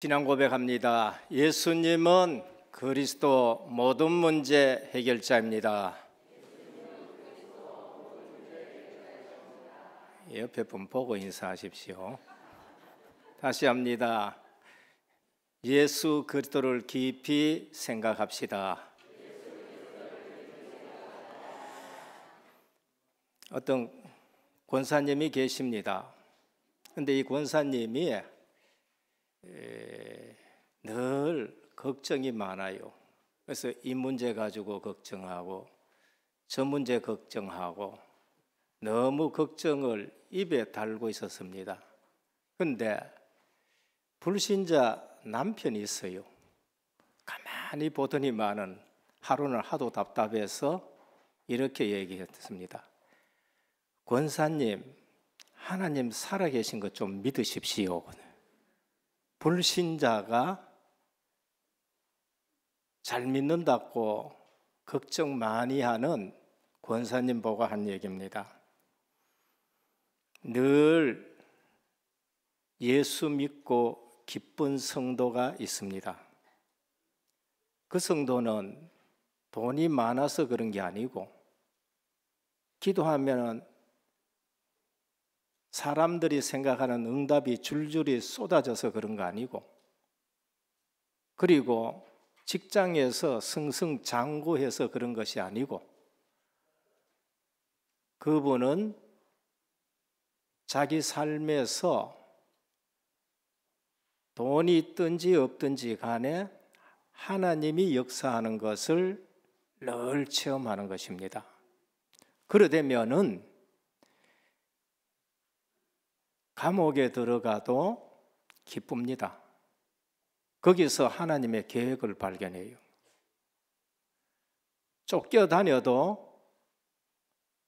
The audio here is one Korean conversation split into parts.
신앙 고백합니다. 예수님은 그리스도 모든 문제 해결자입니다. 옆에 분 보고 인사하십시오. 다시 합니다. 예수 그리스도를 깊이 생각합시다. 어떤 권사님이 계십니다. 근데 이 권사님이 늘 걱정이 많아요. 그래서 이 문제 가지고 걱정하고 저 문제 걱정하고 너무 걱정을 입에 달고 있었습니다. 근데 불신자 남편이 있어요. 가만히 보더니만은 하루는 하도 답답해서 이렇게 얘기했습니다. 권사님, 하나님 살아계신 것 좀 믿으십시오. 불신자가 잘 믿는다고 걱정 많이 하는 권사님 보고 한 얘기입니다. 늘 예수 믿고 기쁜 성도가 있습니다. 그 성도는 돈이 많아서 그런 게 아니고 기도하면 사람들이 생각하는 응답이 줄줄이 쏟아져서 그런 거 아니고 그리고 직장에서 승승장구해서 그런 것이 아니고 그분은 자기 삶에서 돈이 있든지 없든지 간에 하나님이 역사하는 것을 늘 체험하는 것입니다. 그러되면은 감옥에 들어가도 기쁩니다. 거기서 하나님의 계획을 발견해요. 쫓겨다녀도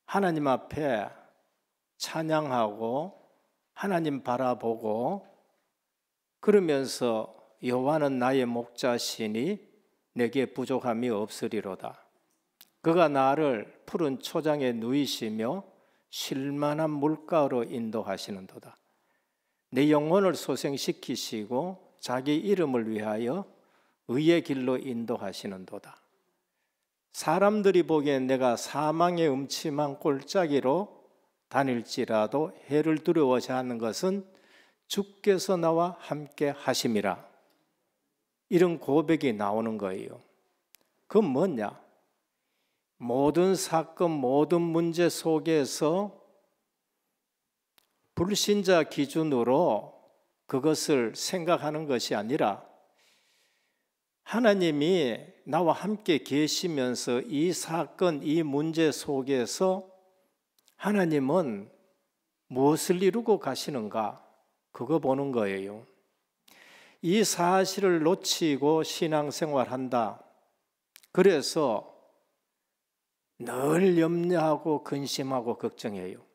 하나님 앞에 찬양하고 하나님 바라보고 그러면서 여호와는 나의 목자시니 내게 부족함이 없으리로다. 그가 나를 푸른 초장에 누이시며 실만한 물가로 인도하시는도다. 내 영혼을 소생시키시고 자기 이름을 위하여 의의 길로 인도하시는도다. 사람들이 보기엔 내가 사망의 음침한 꼴짜기로 다닐지라도 해를 두려워하는 것은 주께서 나와 함께 하심이라. 이런 고백이 나오는 거예요. 그건 뭐냐? 모든 사건, 모든 문제 속에서 불신자 기준으로 그것을 생각하는 것이 아니라 하나님이 나와 함께 계시면서 이 사건, 이 문제 속에서 하나님은 무엇을 이루고 가시는가? 그거 보는 거예요. 이 사실을 놓치고 신앙생활 한다. 그래서 늘 염려하고 근심하고 걱정해요.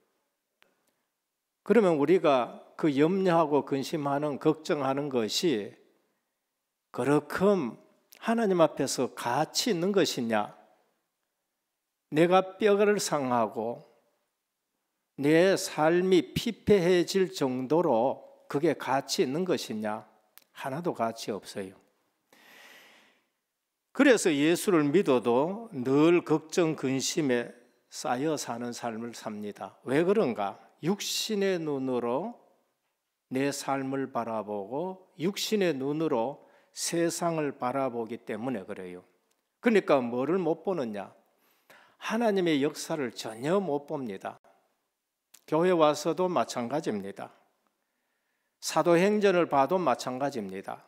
그러면 우리가 그 염려하고 근심하는 걱정하는 것이 그렇큼 하나님 앞에서 가치 있는 것이냐? 내가 뼈를 상하고 내 삶이 피폐해질 정도로 그게 가치 있는 것이냐? 하나도 가치 없어요. 그래서 예수를 믿어도 늘 걱정, 근심에 쌓여 사는 삶을 삽니다. 왜 그런가? 육신의 눈으로 내 삶을 바라보고 육신의 눈으로 세상을 바라보기 때문에 그래요. 그러니까 뭐를 못 보느냐? 하나님의 역사를 전혀 못 봅니다. 교회 와서도 마찬가지입니다. 사도행전을 봐도 마찬가지입니다.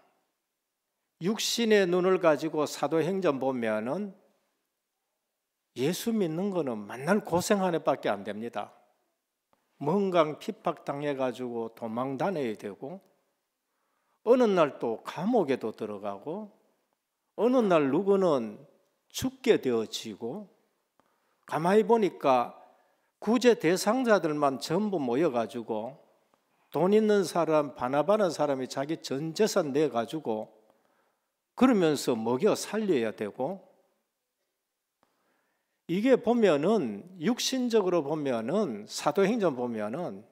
육신의 눈을 가지고 사도행전 보면은 예수 믿는 거는 만날 고생 하나밖에 안 됩니다. 뭔강 핍박당해 가지고 도망 다녀야 되고 어느 날 또 감옥에도 들어가고 어느 날 누구는 죽게 되어지고 가만히 보니까 구제 대상자들만 전부 모여 가지고 돈 있는 사람 바나바는 사람이 자기 전 재산 내 가지고 그러면서 먹여 살려야 되고 이게 보면은 육신적으로 보면은 사도행전 보면은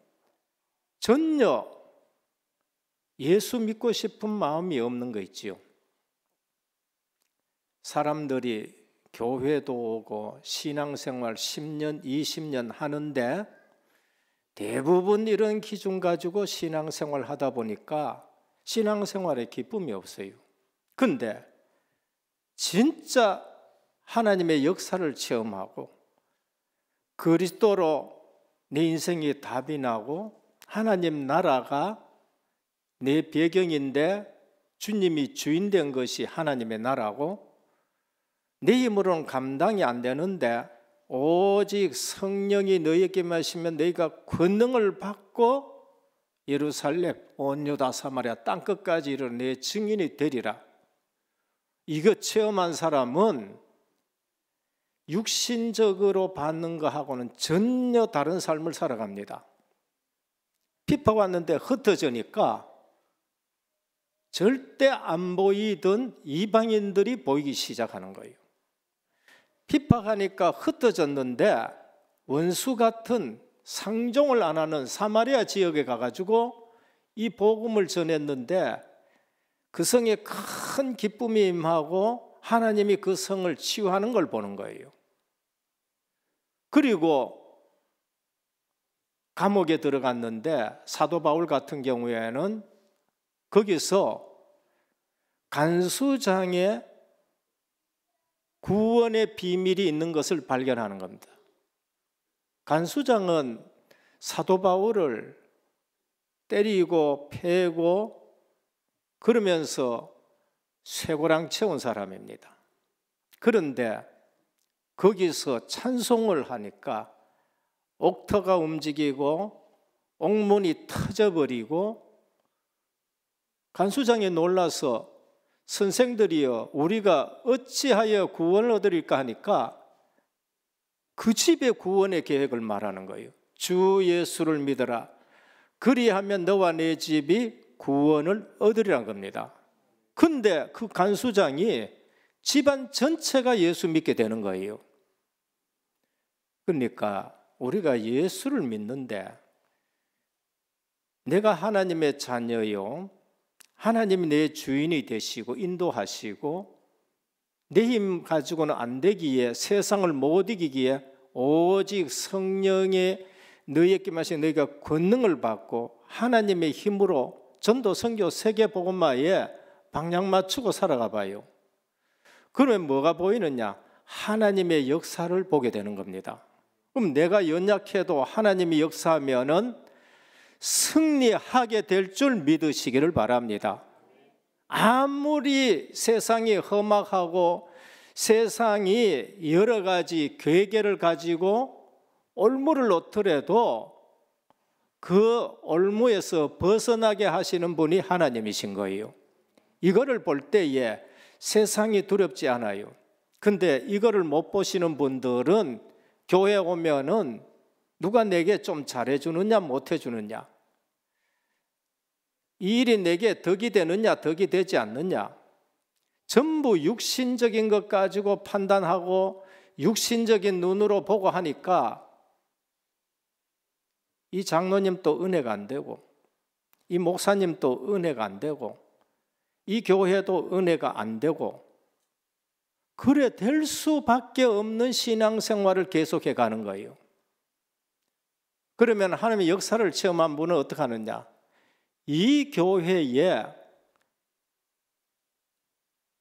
전혀 예수 믿고 싶은 마음이 없는 거 있지요. 사람들이 교회도 오고 신앙생활 10년, 20년 하는데 대부분 이런 기준 가지고 신앙생활 하다 보니까 신앙생활에 기쁨이 없어요. 근데 진짜 하나님의 역사를 체험하고 그리스도로 내 인생이 답이 나고 하나님 나라가 내 배경인데 주님이 주인 된 것이 하나님의 나라고 내 힘으로는 감당이 안 되는데 오직 성령이 너희에게만 하시면 너희가 권능을 받고 예루살렘 온 유다 사마리아 땅 끝까지 이르내 증인이 되리라. 이거 체험한 사람은 육신적으로 받는 거하고는 전혀 다른 삶을 살아갑니다. 피파 왔는데 흩어지니까 절대 안 보이던 이방인들이 보이기 시작하는 거예요. 피파하니까 흩어졌는데 원수 같은 상종을 안 하는 사마리아 지역에 가가지고 이 복음을 전했는데 그 성에 큰 기쁨이 임하고 하나님이 그 성을 치유하는 걸 보는 거예요. 그리고 감옥에 들어갔는데 사도 바울 같은 경우에는 거기서 간수장의 구원의 비밀이 있는 것을 발견하는 겁니다. 간수장은 사도 바울을 때리고 패고 그러면서 쇠고랑 채운 사람입니다. 그런데 거기서 찬송을 하니까 옥터가 움직이고 옥문이 터져버리고 간수장이 놀라서 선생들이여 우리가 어찌하여 구원을 얻으릴까 하니까 그 집의 구원의 계획을 말하는 거예요. 주 예수를 믿어라. 그리하면 너와 내 집이 구원을 얻으리란 겁니다. 근데 그 간수장이 집안 전체가 예수 믿게 되는 거예요. 그러니까 우리가 예수를 믿는데 내가 하나님의 자녀요. 하나님이 내 주인이 되시고 인도하시고 내 힘 가지고는 안 되기에 세상을 못 이기기에 오직 성령의 너희에게 마신 너희가 권능을 받고 하나님의 힘으로 전도 선교 세계 복음화에 방향 맞추고 살아가 봐요. 그러면 뭐가 보이느냐? 하나님의 역사를 보게 되는 겁니다. 그럼 내가 연약해도 하나님이 역사하면은 승리하게 될 줄 믿으시기를 바랍니다. 아무리 세상이 험악하고 세상이 여러 가지 괴계를 가지고 올무를 놓더라도 그 올무에서 벗어나게 하시는 분이 하나님이신 거예요. 이거를 볼 때에 세상이 두렵지 않아요. 근데 이거를 못 보시는 분들은 교회 오면은 누가 내게 좀 잘해주느냐 못해주느냐 이 일이 내게 덕이 되느냐 덕이 되지 않느냐 전부 육신적인 것 가지고 판단하고 육신적인 눈으로 보고 하니까 이 장로님 또 은혜가 안 되고 이 목사님 또 은혜가 안 되고 이 교회도 은혜가 안 되고 그래 될 수밖에 없는 신앙생활을 계속해 가는 거예요. 그러면 하나님의 역사를 체험한 분은 어떻게 하느냐? 이 교회에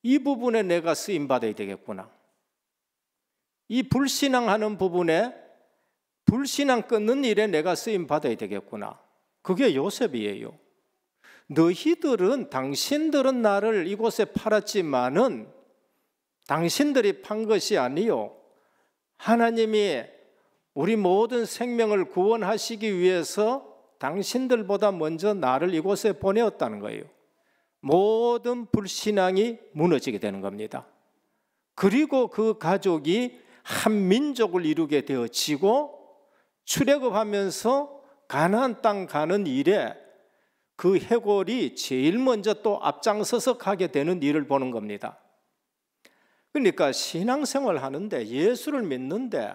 이 부분에 내가 쓰임 받아야 되겠구나. 이 불신앙하는 부분에 불신앙 끊는 일에 내가 쓰임 받아야 되겠구나. 그게 요셉이에요. 너희들은 당신들은 나를 이곳에 팔았지만은 당신들이 판 것이 아니요 하나님이 우리 모든 생명을 구원하시기 위해서 당신들보다 먼저 나를 이곳에 보내었다는 거예요. 모든 불신앙이 무너지게 되는 겁니다. 그리고 그 가족이 한 민족을 이루게 되어지고 출애굽하면서 가나안 땅 가는 일에 그 해골이 제일 먼저 또 앞장서서 가게 되는 일을 보는 겁니다. 그러니까 신앙생활 하는데 예수를 믿는데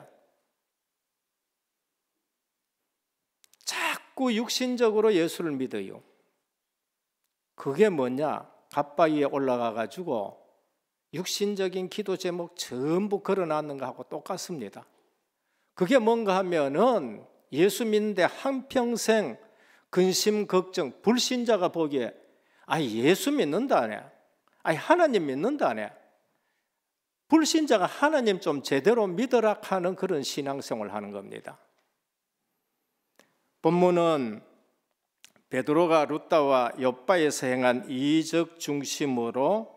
자꾸 육신적으로 예수를 믿어요. 그게 뭐냐? 갓바위에 올라가 가지고 육신적인 기도 제목 전부 걸어놨는 거하고 똑같습니다. 그게 뭔가 하면은 예수 믿는데 한평생 근심, 걱정, 불신자가 보기에 아 예수 믿는다네. 아 하나님 믿는다네. 불신자가 하나님 좀 제대로 믿으라 하는 그런 신앙생활을 하는 겁니다. 본문은 베드로가 루타와 옆바에서 행한 이적 중심으로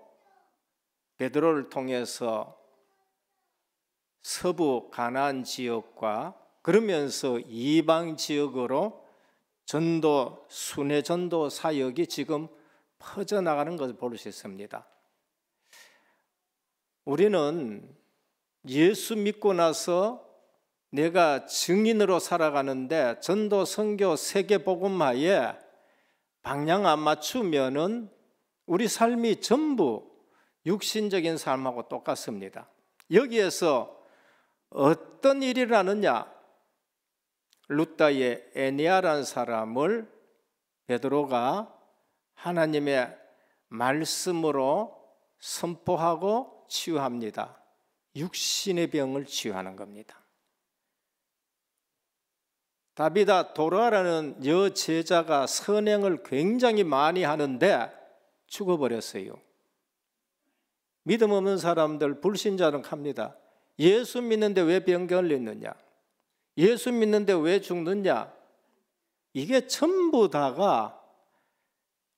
베드로를 통해서 서부 가나 지역과 그러면서 이방 지역으로 전도 순회 전도 사역이 지금 퍼져나가는 것을 볼 수 있습니다. 우리는 예수 믿고 나서 내가 증인으로 살아가는데 전도 선교 세계 복음화에 방향 안 맞추면은 우리 삶이 전부 육신적인 삶하고 똑같습니다. 여기에서 어떤 일이 일느냐 루다의 에니아란 사람을 베드로가 하나님의 말씀으로 선포하고 치유합니다. 육신의 병을 치유하는 겁니다. 다비다 도라라는 여제자가 선행을 굉장히 많이 하는데 죽어버렸어요. 믿음 없는 사람들, 불신자는 갑니다. 예수 믿는데 왜 병 걸렸느냐? 예수 믿는데 왜 죽느냐? 이게 전부 다가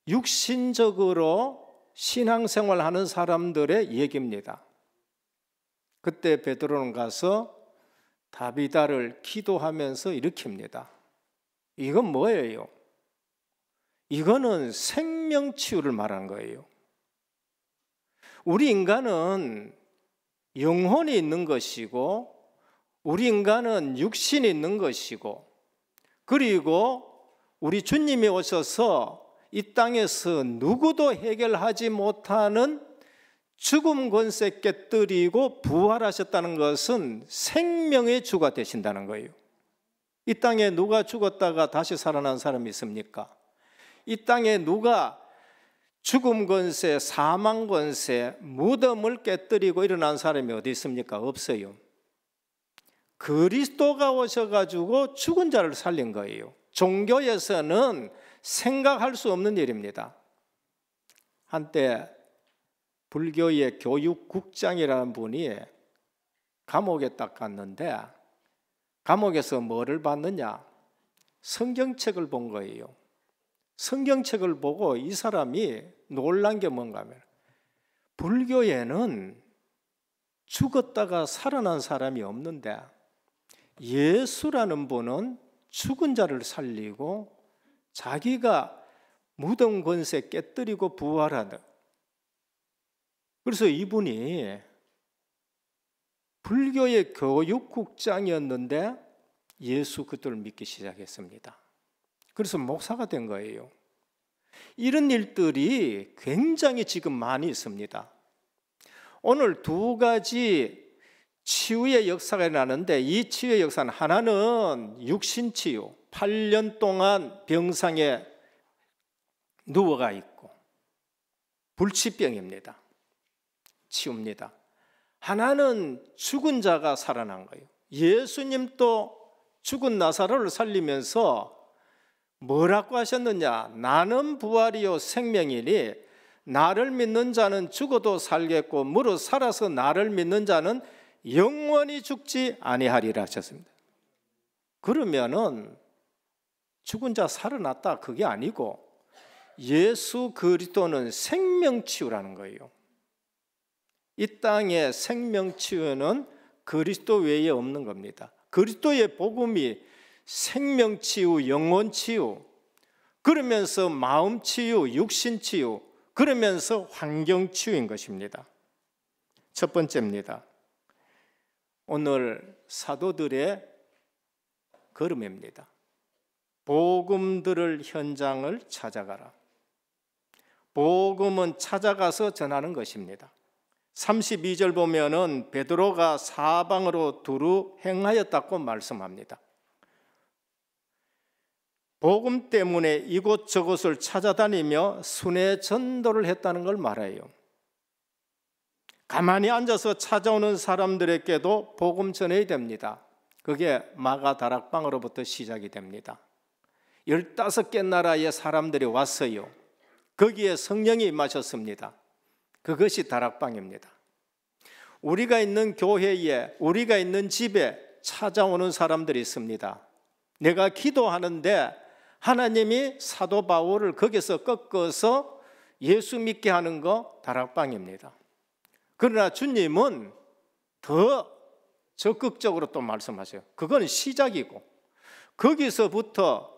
육신적으로 신앙생활 하는 사람들의 얘기입니다. 그때 베드로는 가서 다비다를 기도하면서 일으킵니다. 이건 뭐예요? 이거는 생명치유를 말한 거예요. 우리 인간은 영혼이 있는 것이고 우리 인간은 육신이 있는 것이고 그리고 우리 주님이 오셔서 이 땅에서 누구도 해결하지 못하는 죽음 권세 깨뜨리고 부활하셨다는 것은 생명의 주가 되신다는 거예요. 이 땅에 누가 죽었다가 다시 살아난 사람이 있습니까? 이 땅에 누가 죽음 권세, 사망 권세, 무덤을 깨뜨리고 일어난 사람이 어디 있습니까? 없어요. 그리스도가 오셔가지고 죽은 자를 살린 거예요. 종교에서는 생각할 수 없는 일입니다. 한때 불교의 교육국장이라는 분이 감옥에 딱 갔는데 감옥에서 뭐를 봤느냐? 성경책을 본 거예요. 성경책을 보고 이 사람이 놀란 게 뭔가 하면 불교에는 죽었다가 살아난 사람이 없는데 예수라는 분은 죽은 자를 살리고 자기가 무덤 권세 깨뜨리고 부활하는 그래서 이분이 불교의 교육국장이었는데 예수 그들을 믿기 시작했습니다. 그래서 목사가 된 거예요. 이런 일들이 굉장히 지금 많이 있습니다. 오늘 두 가지 치유의 역사가 일어나는데 이 치유의 역사는 하나는 육신 치유, 8년 동안 병상에 누워가 있고 불치병입니다. 치웁니다. 하나는 죽은 자가 살아난 거예요. 예수님도 죽은 나사로를 살리면서 뭐라고 하셨느냐? 나는 부활이요 생명이니 나를 믿는 자는 죽어도 살겠고 무릇 살아서 나를 믿는 자는 영원히 죽지 아니하리라 하셨습니다. 그러면은 죽은 자 살아났다 그게 아니고 예수 그리스도는 생명치유라는 거예요. 이 땅의 생명치유는 그리스도 외에 없는 겁니다. 그리스도의 복음이 생명치유, 영혼치유, 그러면서 마음치유, 육신치유, 그러면서 환경치유인 것입니다. 첫 번째입니다. 오늘 사도들의 걸음입니다. 복음 들을 현장을 찾아가라. 복음은 찾아가서 전하는 것입니다. 32절 보면은 베드로가 사방으로 두루 행하였다고 말씀합니다. 복음 때문에 이곳저곳을 찾아다니며 순회 전도를 했다는 걸 말해요. 가만히 앉아서 찾아오는 사람들에게도 복음 전해야 됩니다. 그게 마가 다락방으로부터 시작이 됩니다. 15개 나라의 사람들이 왔어요. 거기에 성령이 임하셨습니다. 그것이 다락방입니다. 우리가 있는 교회에, 우리가 있는 집에 찾아오는 사람들이 있습니다. 내가 기도하는데 하나님이 사도 바울을 거기서 꺾어서 예수 믿게 하는 거 다락방입니다. 그러나 주님은 더 적극적으로 또 말씀하세요. 그건 시작이고 거기서부터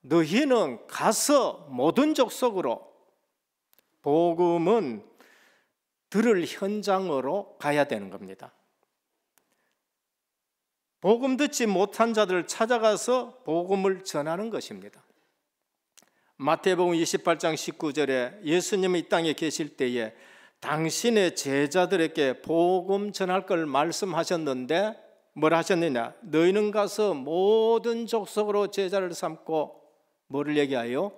너희는 가서 모든 족속으로 복음은 들을 현장으로 가야 되는 겁니다. 복음 듣지 못한 자들을 찾아가서 복음을 전하는 것입니다. 마태복음 28장 19절에 예수님이 이 땅에 계실 때에 당신의 제자들에게 복음 전할 걸 말씀하셨는데 뭘 하셨느냐? 너희는 가서 모든 족속으로 제자를 삼고 뭐를 얘기하여?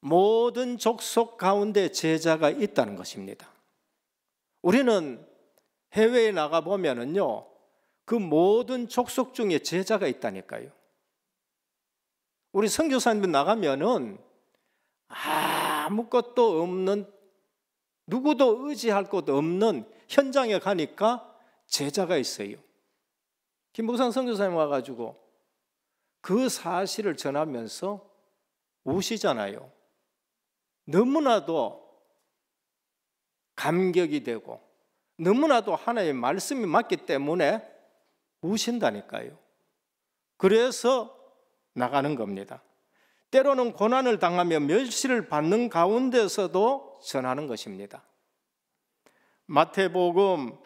모든 족속 가운데 제자가 있다는 것입니다. 우리는 해외에 나가 보면은요. 그 모든 족속 중에 제자가 있다니까요. 우리 선교사님들 나가면은 아무것도 없는 누구도 의지할 곳 없는 현장에 가니까 제자가 있어요. 김복상 선교사님 와가지고 그 사실을 전하면서 우시잖아요. 너무나도 감격이 되고 너무나도 하나의 말씀이 맞기 때문에 우신다니까요. 그래서 나가는 겁니다. 때로는 고난을 당하며 멸시를 받는 가운데서도 전하는 것입니다. 마태복음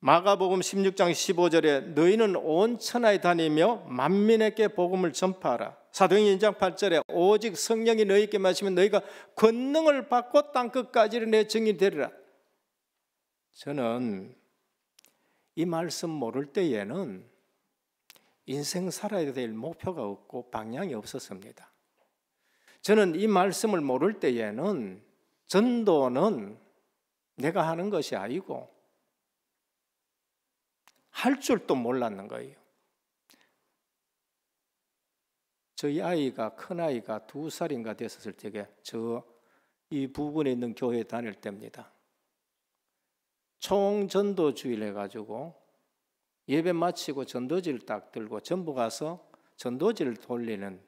마가복음 16장 15절에 너희는 온 천하에 다니며 만민에게 복음을 전파하라. 사도행전 1장 8절에 오직 성령이 너희에 마시면 너희가 권능을 받고 땅 끝까지 내 증인 되리라. 저는 이 말씀 모를 때에는 인생 살아야 될 목표가 없고 방향이 없었습니다. 저는 이 말씀을 모를 때에는 전도는 내가 하는 것이 아니고 할 줄도 몰랐는 거예요. 저희 아이가 큰 아이가 두 살인가 됐었을 적에 저 이 부근에 있는 교회 다닐 때입니다. 총전도주의 해가지고 예배 마치고 전도지를 딱 들고 전부 가서 전도지를 돌리는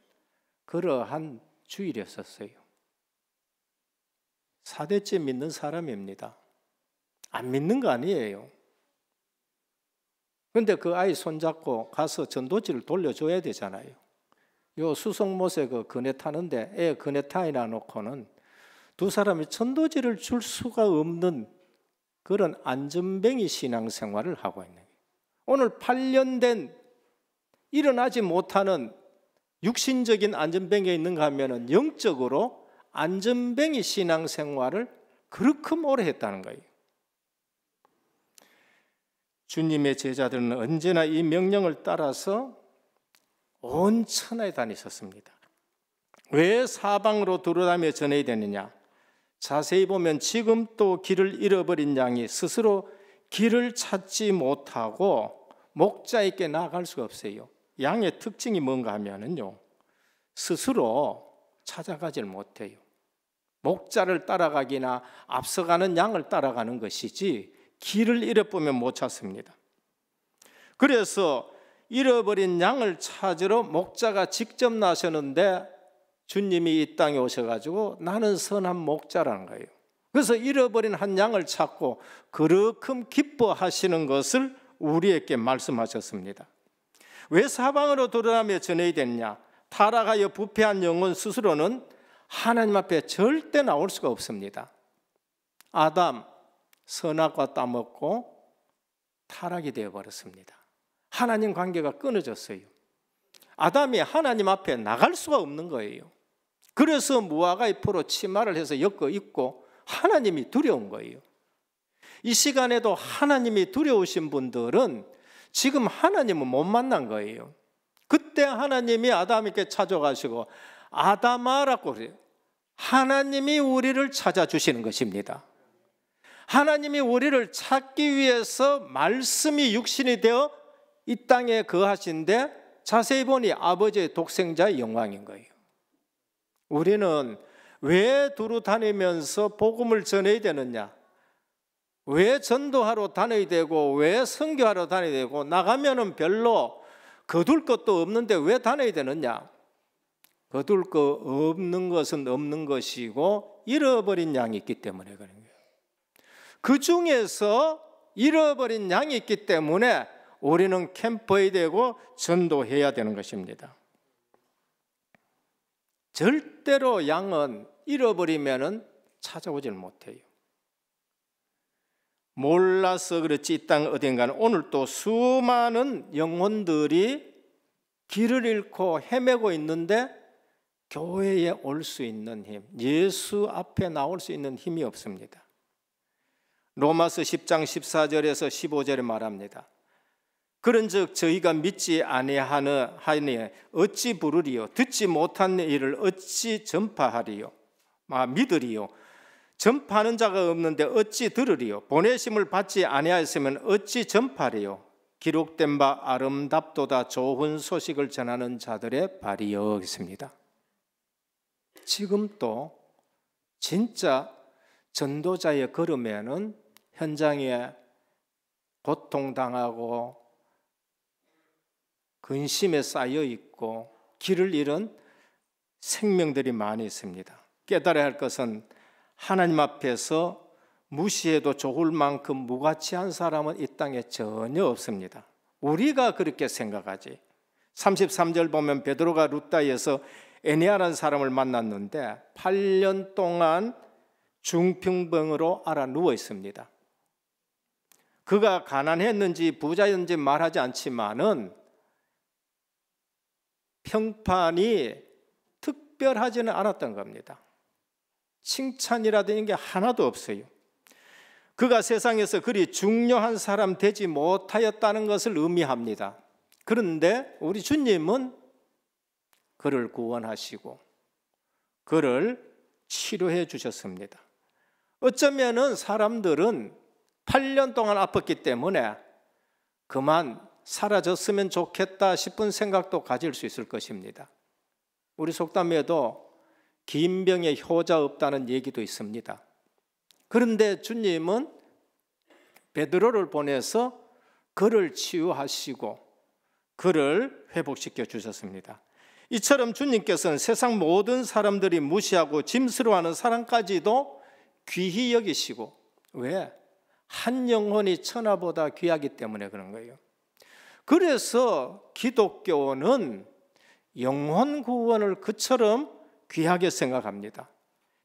그러한 주일이었었어요. 4대째 믿는 사람입니다. 안 믿는 거 아니에요. 근데 그 아이 손잡고 가서 전도지를 돌려줘야 되잖아요. 요 수성못에 그 그네 타는데 애 그네 타이나 놓고는 두 사람이 전도지를 줄 수가 없는 그런 안전뱅이 신앙생활을 하고 있는 오늘 8년 된 일어나지 못하는 육신적인 안전뱅이에 있는가 하면 영적으로 안전뱅이 신앙생활을 그렇게 오래 했다는 거예요. 주님의 제자들은 언제나 이 명령을 따라서 온 천하에 다니셨습니다. 왜 사방으로 돌아다며 전해야 되느냐? 자세히 보면 지금 또 길을 잃어버린 양이 스스로 길을 찾지 못하고 목자에게 나아갈 수가 없어요. 양의 특징이 뭔가 하면은요. 스스로 찾아가질 못해요. 목자를 따라가기나 앞서가는 양을 따라가는 것이지 길을 잃어보면 못 찾습니다. 그래서 잃어버린 양을 찾으러 목자가 직접 나셨는데 주님이 이 땅에 오셔가지고 나는 선한 목자라는 거예요. 그래서 잃어버린 한 양을 찾고 그르큼 기뻐하시는 것을 우리에게 말씀하셨습니다. 왜 사방으로 돌아가며 전해야 되느냐? 타락하여 부패한 영혼 스스로는 하나님 앞에 절대 나올 수가 없습니다. 아담 선악과 따먹고 타락이 되어 버렸습니다. 하나님 관계가 끊어졌어요. 아담이 하나님 앞에 나갈 수가 없는 거예요. 그래서 무화과의 포로 치마를 해서 엮어 입고 하나님이 두려운 거예요. 이 시간에도 하나님이 두려우신 분들은 지금 하나님은 못 만난 거예요. 그때 하나님이 아담에게 찾아가시고 아담아라고 그래요. 하나님이 우리를 찾아주시는 것입니다. 하나님이 우리를 찾기 위해서 말씀이 육신이 되어 이 땅에 거하신데 자세히 보니 아버지의 독생자의 영광인 거예요. 우리는 왜 두루 다니면서 복음을 전해야 되느냐? 왜 전도하러 다녀야 되고 왜 선교하러 다녀야 되고 나가면은 별로 거둘 것도 없는데 왜 다녀야 되느냐? 거둘 거 없는 것은 없는 것이고 잃어버린 양이 있기 때문에 그런 거예요. 그 중에서 잃어버린 양이 있기 때문에 우리는 캠퍼에 되고 전도해야 되는 것입니다. 절대로 양은 잃어버리면은 찾아오질 못해요. 몰라서 그렇지 이 땅 어딘가는 오늘 또 수많은 영혼들이 길을 잃고 헤매고 있는데 교회에 올 수 있는 힘, 예수 앞에 나올 수 있는 힘이 없습니다. 로마서 10장 14절에서 15절에 말합니다. 그런즉 저희가 믿지 아니하느 하니 어찌 부르리요 듣지 못한 일을 어찌 전파하리요 아 믿으리요 전파하는 자가 없는데 어찌 들으리요? 보내심을 받지 아니하였으면 어찌 전파리요? 기록된 바 아름답도다 좋은 소식을 전하는 자들의 발이여 있습니다. 지금도 진짜 전도자의 걸음에는 현장에 고통당하고 근심에 쌓여 있고 길을 잃은 생명들이 많이 있습니다. 깨달아야 할 것은 하나님 앞에서 무시해도 좋을 만큼 무가치한 사람은 이 땅에 전혀 없습니다. 우리가 그렇게 생각하지. 33절 보면 베드로가 루다에서 에네아라는 사람을 만났는데 8년 동안 중풍병으로 알아 누워 있습니다. 그가 가난했는지 부자였는지 말하지 않지만은 평판이 특별하지는 않았던 겁니다. 칭찬이라든게 하나도 없어요. 그가 세상에서 그리 중요한 사람 되지 못하였다는 것을 의미합니다. 그런데 우리 주님은 그를 구원하시고 그를 치료해 주셨습니다. 어쩌면은 사람들은 8년 동안 아팠기 때문에 그만 사라졌으면 좋겠다 싶은 생각도 가질 수 있을 것입니다. 우리 속담에도 긴 병에 효자 없다는 얘기도 있습니다. 그런데 주님은 베드로를 보내서 그를 치유하시고 그를 회복시켜 주셨습니다. 이처럼 주님께서는 세상 모든 사람들이 무시하고 짐스러워하는 사람까지도 귀히 여기시고 왜? 한 영혼이 천하보다 귀하기 때문에 그런 거예요. 그래서 기독교는 영혼 구원을 그처럼 귀하게 생각합니다.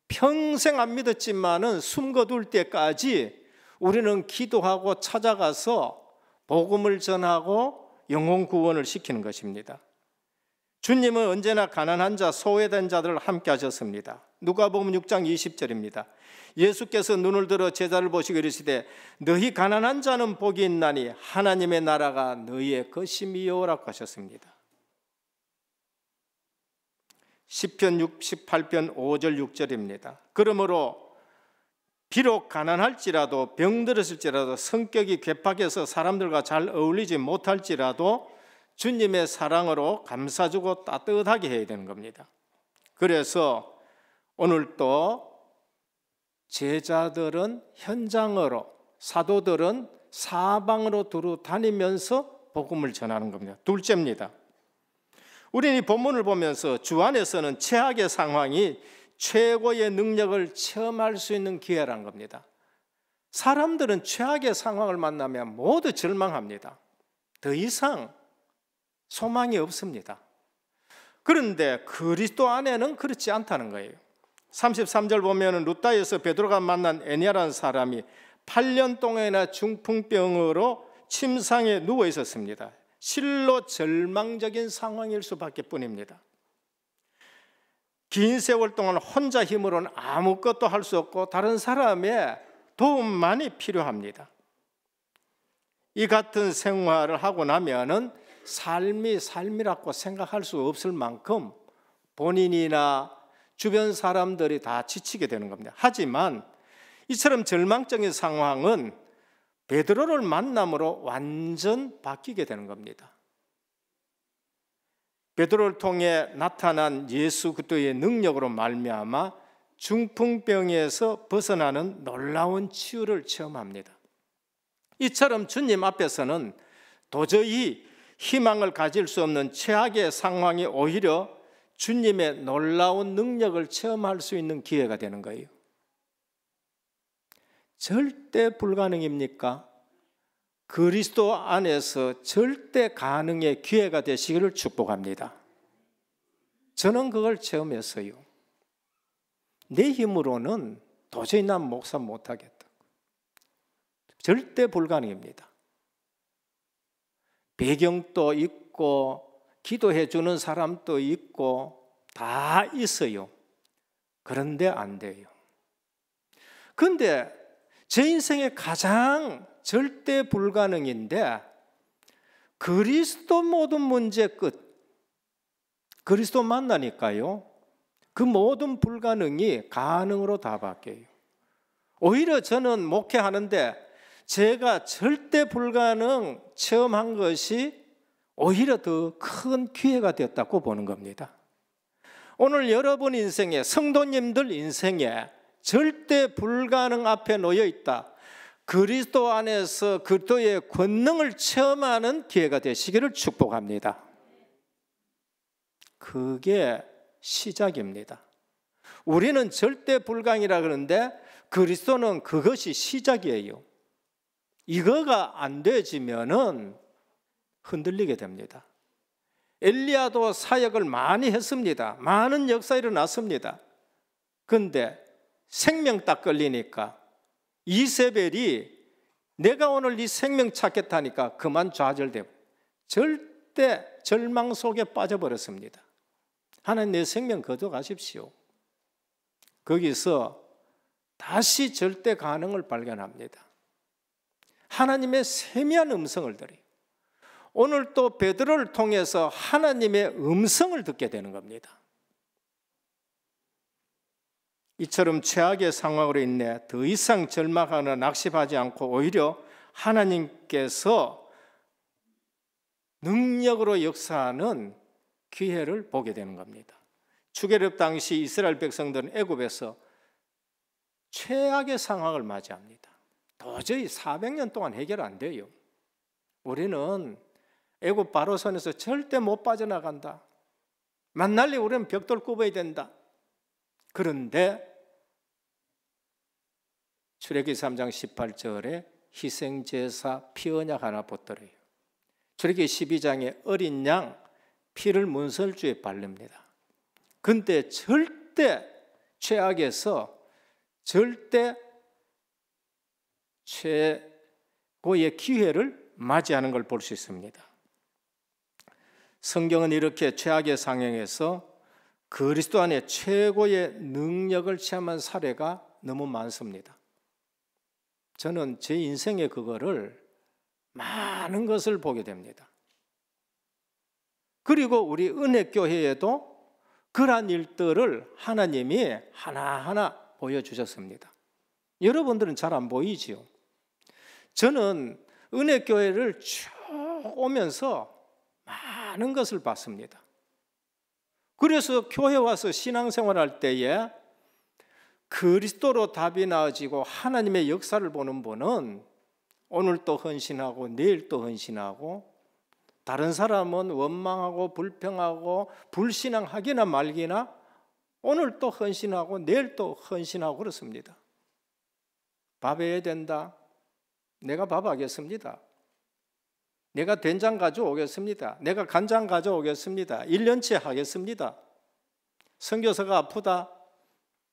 평생 안 믿었지만은 숨겨둘 때까지 우리는 기도하고 찾아가서 복음을 전하고 영혼 구원을 시키는 것입니다. 주님은 언제나 가난한 자, 소외된 자들을 함께 하셨습니다. 누가복음 6장 20절입니다. 예수께서 눈을 들어 제자를 보시고 이르시되 너희 가난한 자는 복이 있나니 하나님의 나라가 너희의 것임이요라고 하셨습니다. 10편 68편 5절 6절입니다. 그러므로 비록 가난할지라도 병들었을지라도 성격이 괴팍해서 사람들과 잘 어울리지 못할지라도 주님의 사랑으로 감싸주고 따뜻하게 해야 되는 겁니다. 그래서 오늘도 제자들은 현장으로 사도들은 사방으로 두루 다니면서 복음을 전하는 겁니다. 둘째입니다. 우리는 이 본문을 보면서 주 안에서는 최악의 상황이 최고의 능력을 체험할 수 있는 기회란 겁니다. 사람들은 최악의 상황을 만나면 모두 절망합니다. 더 이상 소망이 없습니다. 그런데 그리스도 안에는 그렇지 않다는 거예요. 33절 보면은 루타에서 베드로가 만난 에니아라는 사람이 8년 동안이나 중풍병으로 침상에 누워 있었습니다. 실로 절망적인 상황일 수밖에 뿐입니다. 긴 세월 동안 혼자 힘으로는 아무것도 할 수 없고 다른 사람의 도움만이 필요합니다. 이 같은 생활을 하고 나면은 삶이 삶이라고 생각할 수 없을 만큼 본인이나 주변 사람들이 다 지치게 되는 겁니다. 하지만 이처럼 절망적인 상황은 베드로를 만남으로 완전 바뀌게 되는 겁니다. 베드로를 통해 나타난 예수 그리스도의 능력으로 말미암아 중풍병에서 벗어나는 놀라운 치유를 체험합니다. 이처럼 주님 앞에서는 도저히 희망을 가질 수 없는 최악의 상황이 오히려 주님의 놀라운 능력을 체험할 수 있는 기회가 되는 거예요. 절대 불가능입니까? 그리스도 안에서 절대 가능의 기회가 되시기를 축복합니다. 저는 그걸 체험했어요. 내 힘으로는 도저히 난 목사 못하겠다. 절대 불가능입니다. 배경도 있고, 기도해 주는 사람도 있고, 다 있어요. 그런데 안 돼요. 근데 제 인생의 가장 절대 불가능인데 그리스도 모든 문제 끝. 그리스도 만나니까요. 그 모든 불가능이 가능으로 다 바뀌어요. 오히려 저는 목회하는데 제가 절대 불가능 체험한 것이 오히려 더 큰 기회가 되었다고 보는 겁니다. 오늘 여러분 인생에, 성도님들 인생에 절대 불가능 앞에 놓여 있다. 그리스도 안에서 그리스도의 권능을 체험하는 기회가 되시기를 축복합니다. 그게 시작입니다. 우리는 절대 불가이라 그러는데 그리스도는 그것이 시작이에요. 이거가 안 되지면은 흔들리게 됩니다. 엘리야도 사역을 많이 했습니다. 많은 역사 일어났습니다. 근데 생명 딱 걸리니까 이세벨이 내가 오늘 이 생명 찾겠다니까 그만 좌절되고 절대 절망 속에 빠져버렸습니다. 하나님 내 생명 거둬가십시오. 거기서 다시 절대 가능을 발견합니다. 하나님의 세미한 음성을 들어요. 오늘 또 베드로를 통해서 하나님의 음성을 듣게 되는 겁니다. 이처럼 최악의 상황으로 인해 더 이상 절망하거나 낙심하지 않고 오히려 하나님께서 능력으로 역사하는 기회를 보게 되는 겁니다. 추계렵 당시 이스라엘 백성들은 애굽에서 최악의 상황을 맞이합니다. 도저히 400년 동안 해결 안 돼요. 우리는 애굽 바로선에서 절대 못 빠져나간다. 만날래 우리는 벽돌 굽어야 된다. 그런데 출애기 3장 18절에 희생제사 피언약 하나 보더래요. 출애기 12장에 어린 양 피를 문설주에 바릅니다. 근데 절대 최악에서 절대 최고의 기회를 맞이하는 걸 볼 수 있습니다. 성경은 이렇게 최악의 상황에서 그리스도 안에 최고의 능력을 체험한 사례가 너무 많습니다. 저는 제 인생의 그거를 많은 것을 보게 됩니다. 그리고 우리 은혜교회에도 그러한 일들을 하나님이 하나하나 보여주셨습니다. 여러분들은 잘 안 보이지요? 저는 은혜교회를 쭉 오면서 많은 것을 봤습니다. 그래서 교회 와서 신앙생활 할 때에 그리스도로 답이 나아지고 하나님의 역사를 보는 분은 오늘 또 헌신하고 내일 또 헌신하고 다른 사람은 원망하고 불평하고 불신앙하기나 말기나 오늘 또 헌신하고 내일 또 헌신하고 그렇습니다. 밥해야 된다. 내가 밥하겠습니다. 내가 된장 가져오겠습니다. 내가 간장 가져오겠습니다. 1년치 하겠습니다. 선교사가 아프다.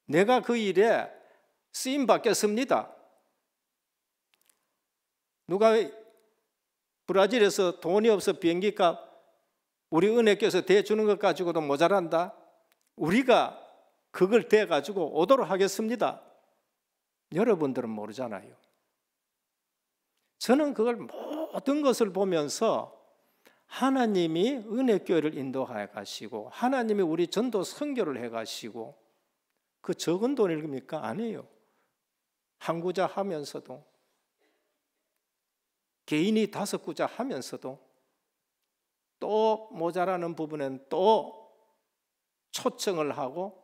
내가 그 일에 쓰임 받겠습니다. 누가 브라질에서 돈이 없어 비행기 값 우리 은혜께서 대주는 것 가지고도 모자란다. 우리가 그걸 대 가지고 오도록 하겠습니다. 여러분들은 모르잖아요. 저는 그걸 모든 것을 보면서 하나님이 은혜 교회를 인도하여 가시고 하나님이 우리 전도 선교를 해 가시고 그 적은 돈입니까? 아니에요. 한 구자 하면서도 개인이 다섯 구자 하면서도 또 모자라는 부분엔 또 초청을 하고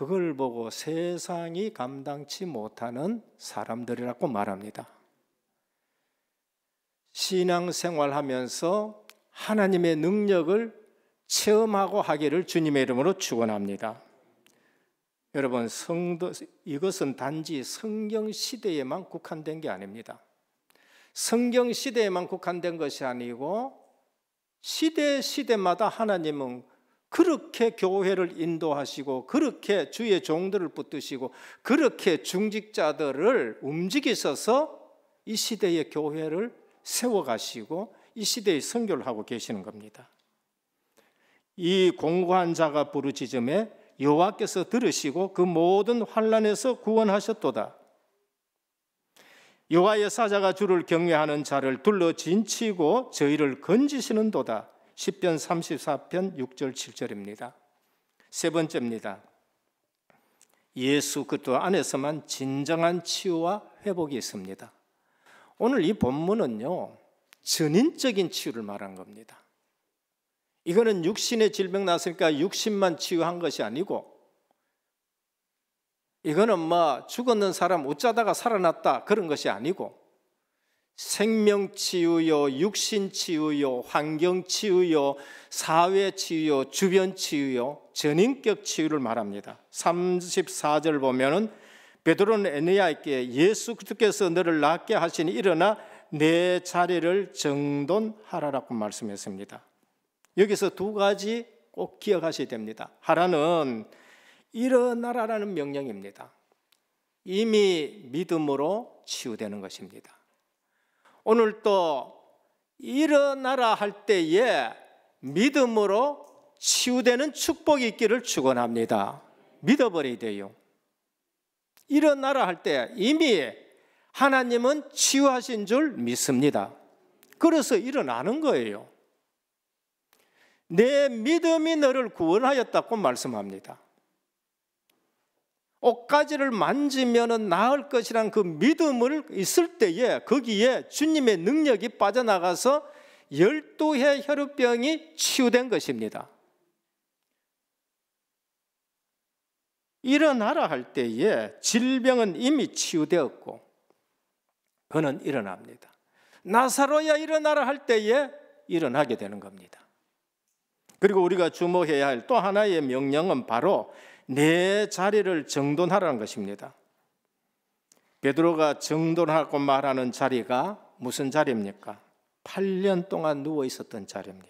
그걸 보고 세상이 감당치 못하는 사람들이라고 말합니다. 신앙생활 하면서 하나님의 능력을 체험하고 하기를 주님의 이름으로 축원합니다. 여러분 성도 이것은 단지 성경 시대에만 국한된 게 아닙니다. 성경 시대에만 국한된 것이 아니고 시대 시대마다 하나님은 그렇게 교회를 인도하시고 그렇게 주의 종들을 붙드시고 그렇게 중직자들을 움직이셔서 이 시대의 교회를 세워가시고 이 시대의 선교를 하고 계시는 겁니다. 이 공고한 자가 부르짖음에 여호와께서 들으시고 그 모든 환란에서 구원하셨도다. 여호와의 사자가 주를 경외하는 자를 둘러 진치고 저희를 건지시는도다. 10편 34편 6절 7절입니다. 세 번째입니다. 예수 그리스도 안에서만 진정한 치유와 회복이 있습니다. 오늘 이 본문은요. 전인적인 치유를 말한 겁니다. 이거는 육신의 질병 났으니까 육신만 치유한 것이 아니고 이거는 뭐 죽었는 사람 웃자다가 살아났다 그런 것이 아니고 생명 치유요, 육신 치유요, 환경 치유요, 사회 치유요, 주변 치유요, 전인격 치유를 말합니다. 34절 보면은 베드로는 에네아에게 예수 그리스도께서 너를 낫게 하시니 일어나 내 자리를 정돈하라라고 말씀했습니다. 여기서 두 가지 꼭 기억하셔야 됩니다. 하나는 일어나라라는 명령입니다. 이미 믿음으로 치유되는 것입니다. 오늘 또 일어나라 할 때에 믿음으로 치유되는 축복이 있기를 축원합니다. 믿어버려야 돼요. 일어나라 할 때 이미 하나님은 치유하신 줄 믿습니다. 그래서 일어나는 거예요. 내 믿음이 너를 구원하였다고 말씀합니다. 옷가지를 만지면 나을 것이란 그 믿음을 있을 때에 거기에 주님의 능력이 빠져나가서 열두 해 혈우병이 치유된 것입니다. 일어나라 할 때에 질병은 이미 치유되었고 그는 일어납니다. 나사로야 일어나라 할 때에 일어나게 되는 겁니다. 그리고 우리가 주목해야 할 또 하나의 명령은 바로 내 자리를 정돈하라는 것입니다. 베드로가 정돈하고 말하는 자리가 무슨 자리입니까? 8년 동안 누워 있었던 자리입니다.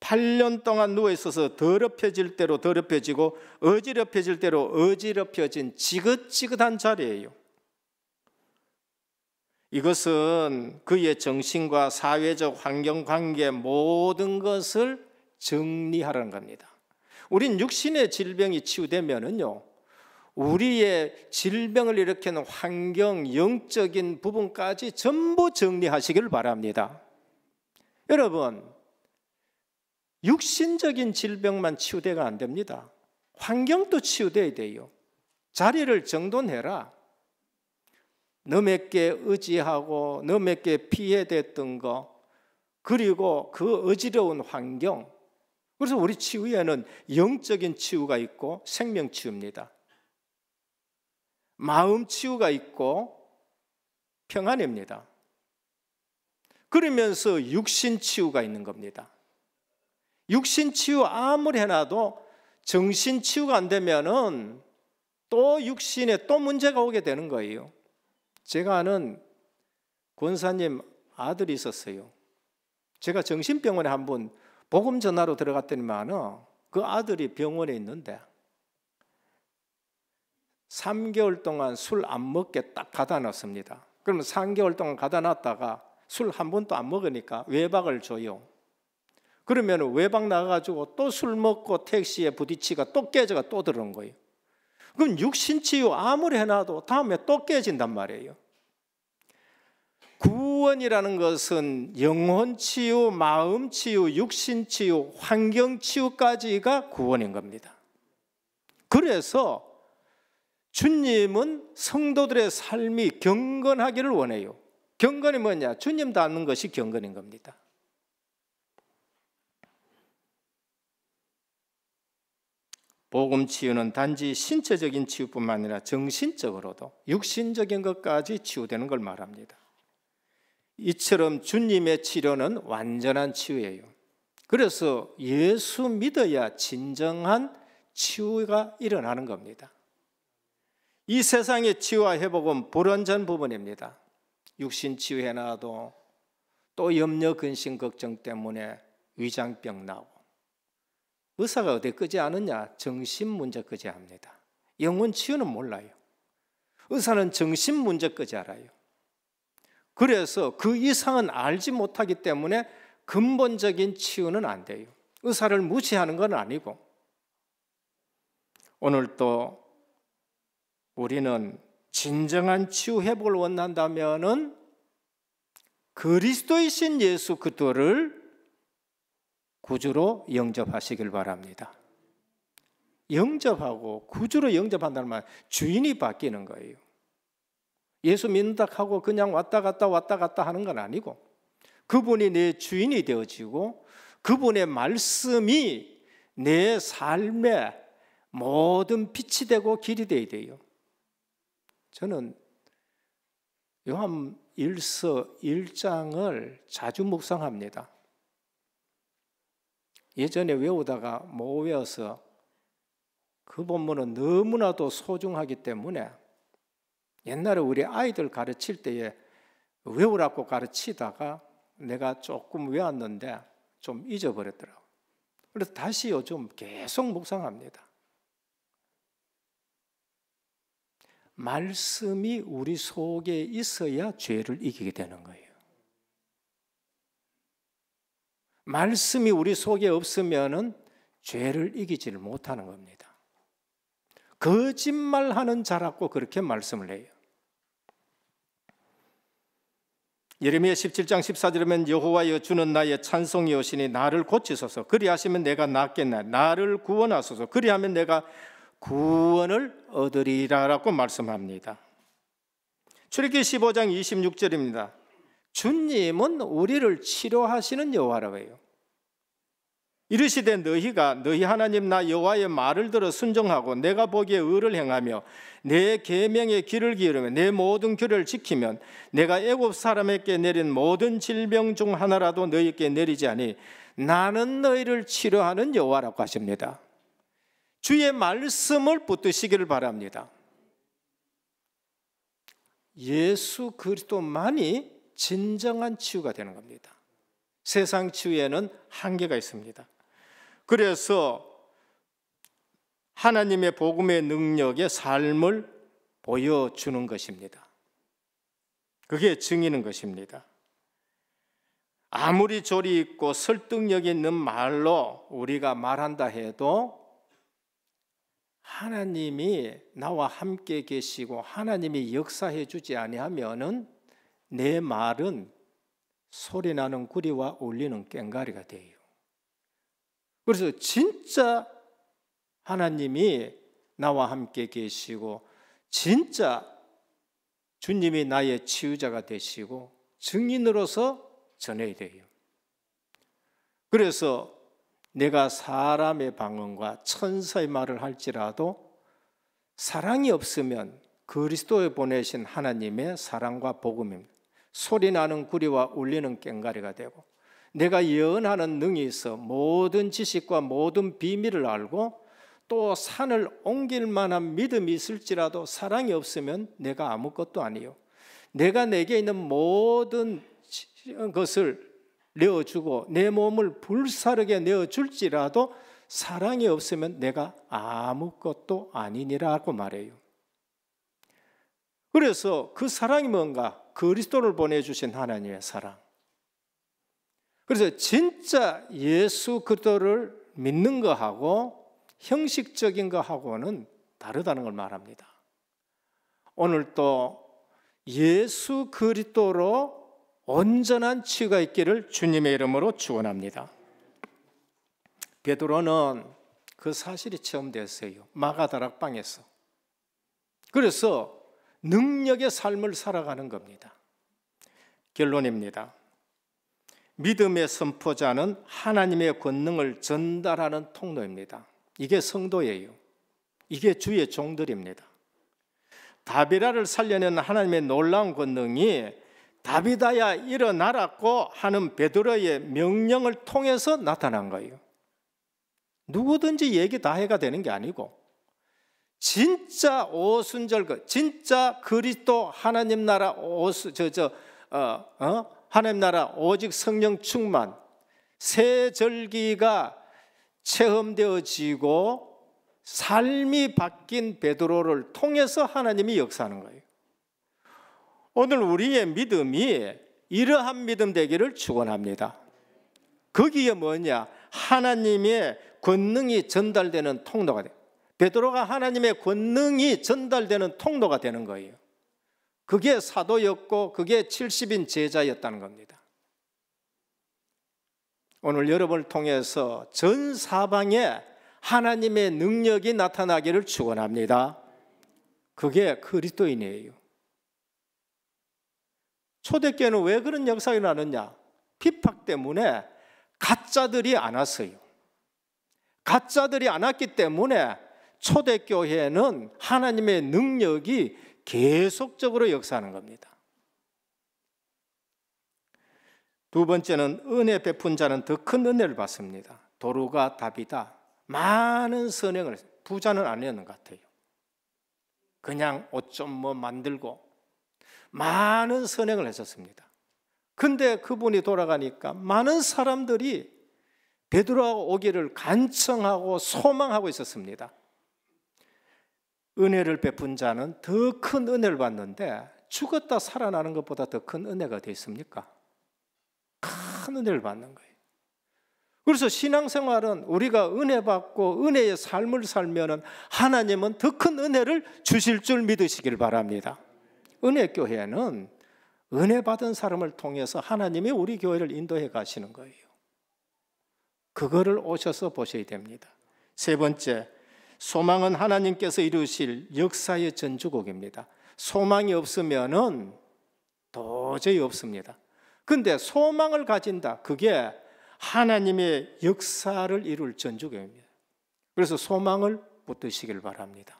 8년 동안 누워 있어서 더럽혀질 대로 더럽혀지고 어지럽혀질 대로 어지럽혀진 지긋지긋한 자리예요. 이것은 그의 정신과 사회적 환경 관계 모든 것을 정리하라는 겁니다. 우린 육신의 질병이 치유되면은요. 우리의 질병을 일으키는 환경, 영적인 부분까지 전부 정리하시길 바랍니다. 여러분, 육신적인 질병만 치유대가 안 됩니다. 환경도 치유돼야 돼요. 자리를 정돈해라. 너몇개 의지하고 너몇개 피해됐던 거, 그리고 그 어지러운 환경, 그래서 우리 치유에는 영적인 치유가 있고 생명 치유입니다. 마음 치유가 있고 평안입니다. 그러면서 육신 치유가 있는 겁니다. 육신 치유 아무리 해놔도 정신 치유가 안 되면은 또 육신에 또 문제가 오게 되는 거예요. 제가 아는 권사님 아들이 있었어요. 제가 정신병원에 한번 복음 전화로 들어갔더니만은 그 아들이 병원에 있는데 3개월 동안 술 안 먹게 딱 가다 놨습니다. 그러면 3개월 동안 가다 놨다가 술 한 번도 안 먹으니까 외박을 줘요. 그러면 외박 나가가지고 또 술 먹고 택시에 부딪히가 또 깨져가 또 들어온 거예요. 그럼 육신치유 아무리 해놔도 다음에 또 깨진단 말이에요. 구원이라는 것은 영혼 치유, 마음 치유, 육신 치유, 환경 치유까지가 구원인 겁니다. 그래서 주님은 성도들의 삶이 경건하기를 원해요. 경건이 뭐냐? 주님 닮는 것이 경건인 겁니다. 복음 치유는 단지 신체적인 치유뿐만 아니라 정신적으로도 육신적인 것까지 치유되는 걸 말합니다. 이처럼 주님의 치료는 완전한 치유예요. 그래서 예수 믿어야 진정한 치유가 일어나는 겁니다. 이 세상의 치유와 회복은 불완전 부분입니다. 육신 치유해 놔도 또 염려 근심 걱정 때문에 위장병 나고 의사가 어디 끄지 않느냐 정신 문제까지 합니다. 영혼 치유는 몰라요. 의사는 정신 문제까지 알아요. 그래서 그 이상은 알지 못하기 때문에 근본적인 치유는 안 돼요. 의사를 무시하는 건 아니고 오늘 또 우리는 진정한 치유 회복을 원한다면은 그리스도이신 예수 그도를 구주로 영접하시길 바랍니다. 영접하고 구주로 영접한다는 말 주인이 바뀌는 거예요. 예수 믿는다 하고 그냥 왔다 갔다 왔다 갔다 하는 건 아니고 그분이 내 주인이 되어지고 그분의 말씀이 내 삶의 모든 빛이 되고 길이 되어야 돼요. 저는 요한 일서 1장을 자주 묵상합니다. 예전에 외우다가 못외서그 본문은 너무나도 소중하기 때문에 옛날에 우리 아이들 가르칠 때에 외우라고 가르치다가 내가 조금 외웠는데 좀 잊어버렸더라고. 그래서 다시 요즘 계속 묵상합니다. 말씀이 우리 속에 있어야 죄를 이기게 되는 거예요. 말씀이 우리 속에 없으면 죄를 이기지를 못하는 겁니다. 거짓말하는 자라고 그렇게 말씀을 해요. 예레미야 17장 14절에는 여호와여 주는 나의 찬송이오시니 나를 고치소서 그리하시면 내가 낫겠나 나를 구원하소서 그리하면 내가 구원을 얻으리라라고 말씀합니다. 출애기 15장 26절입니다. 주님은 우리를 치료하시는 여호와라고 해요. 이르시되 너희가 너희 하나님 나 여호와의 말을 들어 순종하고 내가 보기에 의를 행하며 내 계명의 길을 기르며 내 모든 규를 지키면 내가 애굽 사람에게 내린 모든 질병 중 하나라도 너희께 내리지 아니 나는 너희를 치료하는 여호와라고 하십니다. 주의 말씀을 붙드시기를 바랍니다. 예수 그리스도만이 진정한 치유가 되는 겁니다. 세상 치유에는 한계가 있습니다. 그래서 하나님의 복음의 능력의 삶을 보여주는 것입니다. 그게 증인인 것입니다. 아무리 조리 있고 설득력 있는 말로 우리가 말한다 해도 하나님이 나와 함께 계시고 하나님이 역사해 주지 아니하면은 내 말은 소리나는 구리와 울리는 꽹가리가 돼요. 그래서 진짜 하나님이 나와 함께 계시고 진짜 주님이 나의 치유자가 되시고 증인으로서 전해야 돼요. 그래서 내가 사람의 방언과 천사의 말을 할지라도 사랑이 없으면 그리스도에 보내신 하나님의 사랑과 복음입니다. 소리 나는 구리와 울리는 꽹가리가 되고 내가 예언하는 능이 있어 모든 지식과 모든 비밀을 알고 또 산을 옮길 만한 믿음이 있을지라도 사랑이 없으면 내가 아무것도 아니요. 내가 내게 있는 모든 것을 내어주고 내 몸을 불사르게 내어줄지라도 사랑이 없으면 내가 아무것도 아니니라고 말해요. 그래서 그 사랑이 뭔가? 그리스도를 보내주신 하나님의 사랑. 그래서 진짜 예수 그리스도를 믿는 거하고 형식적인 거하고는 다르다는 걸 말합니다. 오늘 또 예수 그리스도로 온전한 치유가 있기를 주님의 이름으로 축원합니다. 베드로는 그 사실이 체험됐어요. 마가다락방에서. 그래서 능력의 삶을 살아가는 겁니다. 결론입니다. 믿음의 선포자는 하나님의 권능을 전달하는 통로입니다. 이게 성도예요. 이게 주의 종들입니다. 다비라를 살려낸 하나님의 놀라운 권능이 다비다야 일어나라고 하는 베드로의 명령을 통해서 나타난 거예요. 누구든지 얘기 다 해가 되는 게 아니고 진짜 오순절 진짜 그리스도 하나님 나라 오수 저저 어, 어? 하나님 나라 오직 성령 충만 새 절기가 체험되어지고 삶이 바뀐 베드로를 통해서 하나님이 역사하는 거예요. 오늘 우리의 믿음이 이러한 믿음 되기를 축원합니다. 거기에 뭐냐? 하나님의 권능이 전달되는 통로가 돼. 베드로가 하나님의 권능이 전달되는 통로가 되는 거예요. 그게 사도였고 그게 70인 제자였다는 겁니다. 오늘 여러분을 통해서 전 사방에 하나님의 능력이 나타나기를 축원합니다. 그게 그리스도인이에요. 초대교회는 왜 그런 역사가 나느냐? 핍박 때문에 가짜들이 안 왔어요. 가짜들이 안 왔기 때문에 초대교회는 하나님의 능력이 계속적으로 역사하는 겁니다. 두 번째는 은혜 베푼 자는 더 큰 은혜를 받습니다. 도루가 답이다. 많은 선행을 부자는 아니었는 것 같아요. 그냥 옷 좀 뭐 만들고 많은 선행을 했었습니다. 근데 그분이 돌아가니까 많은 사람들이 베드로와 오기를 간청하고 소망하고 있었습니다. 은혜를 베푼 자는 더 큰 은혜를 받는데 죽었다 살아나는 것보다 더 큰 은혜가 되어 있습니까? 큰 은혜를 받는 거예요. 그래서 신앙생활은 우리가 은혜 받고 은혜의 삶을 살면은 하나님은 더 큰 은혜를 주실 줄 믿으시길 바랍니다. 은혜 교회는 은혜 받은 사람을 통해서 하나님이 우리 교회를 인도해 가시는 거예요. 그거를 오셔서 보셔야 됩니다. 세 번째, 소망은 하나님께서 이루실 역사의 전주곡입니다. 소망이 없으면은 도저히 없습니다. 근데 소망을 가진다. 그게 하나님의 역사를 이룰 전주교입니다. 그래서 소망을 붙드시길 바랍니다.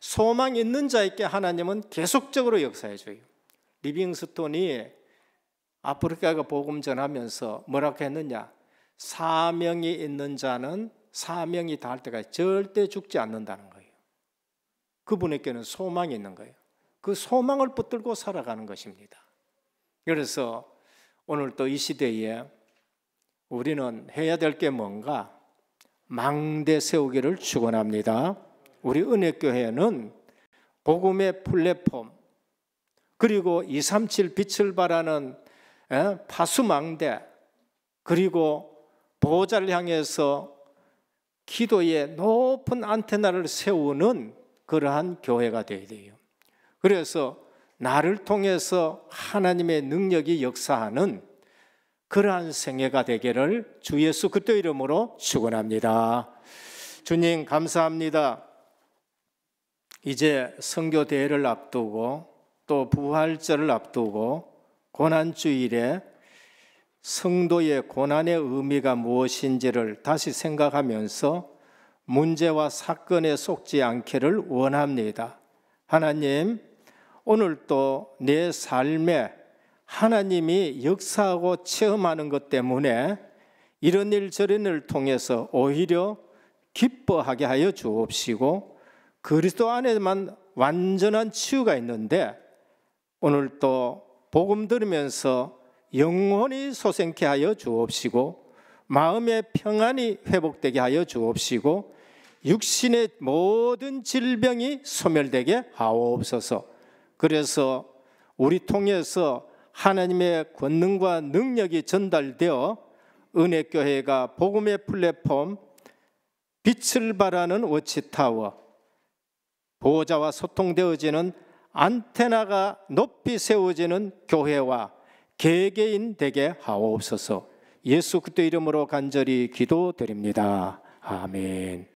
소망 있는 자에게 하나님은 계속적으로 역사해 줘요. 리빙스톤이 아프리카가 복음 전하면서 뭐라고 했느냐? 사명이 있는 자는 사명이 다할 때까지 절대 죽지 않는다는 거예요. 그분에게는 소망이 있는 거예요. 그 소망을 붙들고 살아가는 것입니다. 그래서 오늘 또 이 시대에 우리는 해야 될 게 뭔가 망대 세우기를 축원합니다. 우리 은혜교회는 복음의 플랫폼 그리고 237 빛을 바라는 파수망대 그리고 보호자를 향해서 기도에 높은 안테나를 세우는 그러한 교회가 되어야 돼요. 그래서 나를 통해서 하나님의 능력이 역사하는 그러한 생애가 되기를 주 예수 그리스도 이름으로 축원합니다. 주님 감사합니다. 이제 선교 대회를 앞두고 또 부활절을 앞두고 고난 주일에 성도의 고난의 의미가 무엇인지를 다시 생각하면서 문제와 사건에 속지 않기를 원합니다. 하나님, 오늘도 내 삶에 하나님이 역사하고 체험하는 것 때문에 이런 일 저런 일 통해서 오히려 기뻐하게 하여 주옵시고 그리스도 안에만 완전한 치유가 있는데 오늘도 복음 들으면서 영혼이 소생케 하여 주옵시고 마음의 평안이 회복되게 하여 주옵시고 육신의 모든 질병이 소멸되게 하옵소서. 그래서 우리 통해서 하나님의 권능과 능력이 전달되어 은혜교회가 복음의 플랫폼, 빛을 발하는 워치타워, 보호자와 소통되어지는 안테나가 높이 세워지는 교회와 개개인 되게 하옵소서. 예수 그리스도 이름으로 간절히 기도드립니다. 아멘.